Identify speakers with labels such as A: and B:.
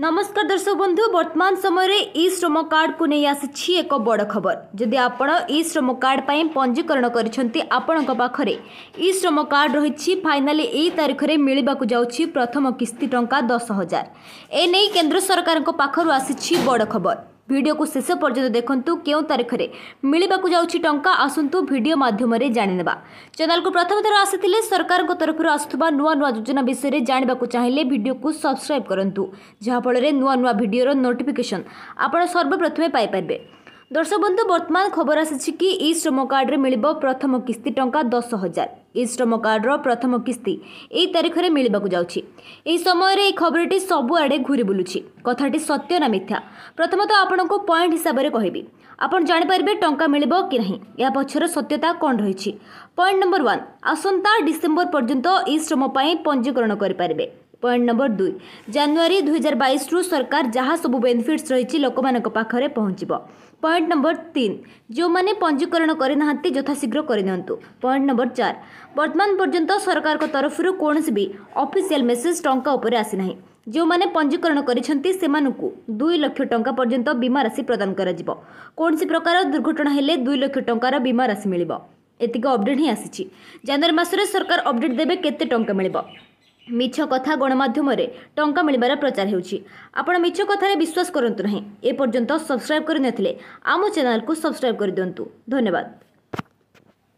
A: ନମସ୍କାର ଦର୍ଶକ ବନ୍ଧୁ ବର୍ତ୍ତମାନ ସମୟରେ ଇ ଶ୍ରମ କାର୍ଡ଼କୁ ନେଇ ଆସିଛି ଏକ ବଡ଼ ଖବର ଯଦି ଆପଣ ଇ ଶ୍ରମ କାର୍ଡ଼ ପାଇଁ ପଞ୍ଜୀକରଣ କରିଛନ୍ତି ଆପଣଙ୍କ ପାଖରେ ଇ ଶ୍ରମ କାର୍ଡ଼ ରହିଛି ଫାଇନାଲି ଏହି ତାରିଖରେ ମିଳିବାକୁ ଯାଉଛି ପ୍ରଥମ କିସ୍ତି ଟଙ୍କା ଦଶ ହଜାର ଏ ନେଇ କେନ୍ଦ୍ର ସରକାରଙ୍କ ପାଖରୁ ଆସିଛି ବଡ଼ ଖବର ଭିଡ଼ିଓକୁ ଶେଷ ପର୍ଯ୍ୟନ୍ତ ଦେଖନ୍ତୁ କେଉଁ ତାରିଖରେ ମିଳିବାକୁ ଯାଉଛି ଟଙ୍କା ଆସନ୍ତୁ ଭିଡ଼ିଓ ମାଧ୍ୟମରେ ଜାଣିନେବା ଚ୍ୟାନେଲକୁ ପ୍ରଥମ ଥର ଆସିଥିଲେ ସରକାରଙ୍କ ତରଫରୁ ଆସୁଥିବା ନୂଆ ନୂଆ ଯୋଜନା ବିଷୟରେ ଜାଣିବାକୁ ଚାହିଁଲେ ଭିଡ଼ିଓକୁ ସବସ୍କ୍ରାଇବ୍ କରନ୍ତୁ ଯାହାଫଳରେ ନୂଆ ନୂଆ ଭିଡ଼ିଓର ନୋଟିଫିକେସନ୍ ଆପଣ ସର୍ବପ୍ରଥମେ ପାଇପାରିବେ দর্শক বন্ধু বর্তমান খবর আসিছি কি ই শ্রম কার্ডে মিলব প্রথম কিস্তি টঙ্কা দশ হাজার ই শ্রম কার্ডর প্রথম কিস্তি এই তারিখে মিলবাকু যাচ্ছি এই সময়রে এই খবরটি সবুআড়ে ঘুরি বুলুছি কথাটি সত্য না মিথ্যা প্রথমত আপনার পয়েন্ট হিসাবে কহবি আপনার জাঁপারে টঙ্কা মিলব কি না এর পছর সত্যতা কণ রয়েছে পয়েন্ট নম্বর ওয়ান আসন্তা ডিসেম্বর পর্যন্ত ই শ্রম পাই পঞ্জীকরণ করে পারবে ପଏଣ୍ଟ ନମ୍ବର ଦୁଇ ଜାନୁଆରୀ ଦୁଇହଜାର ବାଇଶରୁ ସରକାର ଯାହା ସବୁ ବେନିଫିଟ୍ସ ରହିଛି ଲୋକମାନଙ୍କ ପାଖରେ ପହଞ୍ଚିବ ପଏଣ୍ଟ ନମ୍ବର ତିନି ଯେଉଁମାନେ ପଞ୍ଜୀକରଣ କରିନାହାନ୍ତି ଯଥାଶୀଘ୍ର କରିନିଅନ୍ତୁ ପଏଣ୍ଟ ନମ୍ବର ଚାରି ବର୍ତ୍ତମାନ ପର୍ଯ୍ୟନ୍ତ ସରକାରଙ୍କ ତରଫରୁ କୌଣସି ବି ଅଫିସିଆଲ ମେସେଜ ଟଙ୍କା ଉପରେ ଆସିନାହିଁ ଯେଉଁମାନେ ପଞ୍ଜୀକରଣ କରିଛନ୍ତି ସେମାନଙ୍କୁ ଦୁଇ ଲକ୍ଷ ଟଙ୍କା ପର୍ଯ୍ୟନ୍ତ ବୀମା ରାଶି ପ୍ରଦାନ କରାଯିବ କୌଣସି ପ୍ରକାର ଦୁର୍ଘଟଣା ହେଲେ ଦୁଇ ଲକ୍ଷ ଟଙ୍କାର ବୀମା ରାଶି ମିଳିବ ଏତିକି ଅପଡେଟ୍ ହିଁ ଆସିଛି ଜାନୁଆରୀ ମାସରେ ସରକାର ଅପଡେଟ୍ ଦେବେ କେତେ ଟଙ୍କା ମିଳିବ ମିଛ କଥା ଗଣମାଧ୍ୟମରେ ଟଙ୍କା ମିଳିବାର ପ୍ରଚାର ହେଉଛି ଆପଣ ମିଛ କଥାରେ ବିଶ୍ୱାସ କରନ୍ତୁ ନାହିଁ ଏପର୍ଯ୍ୟନ୍ତ ସବସ୍କ୍ରାଇବ୍ କରିନଥିଲେ ଆମ ଚ୍ୟାନେଲକୁ ସବସ୍କ୍ରାଇବ୍ କରିଦିଅନ୍ତୁ ଧନ୍ୟବାଦ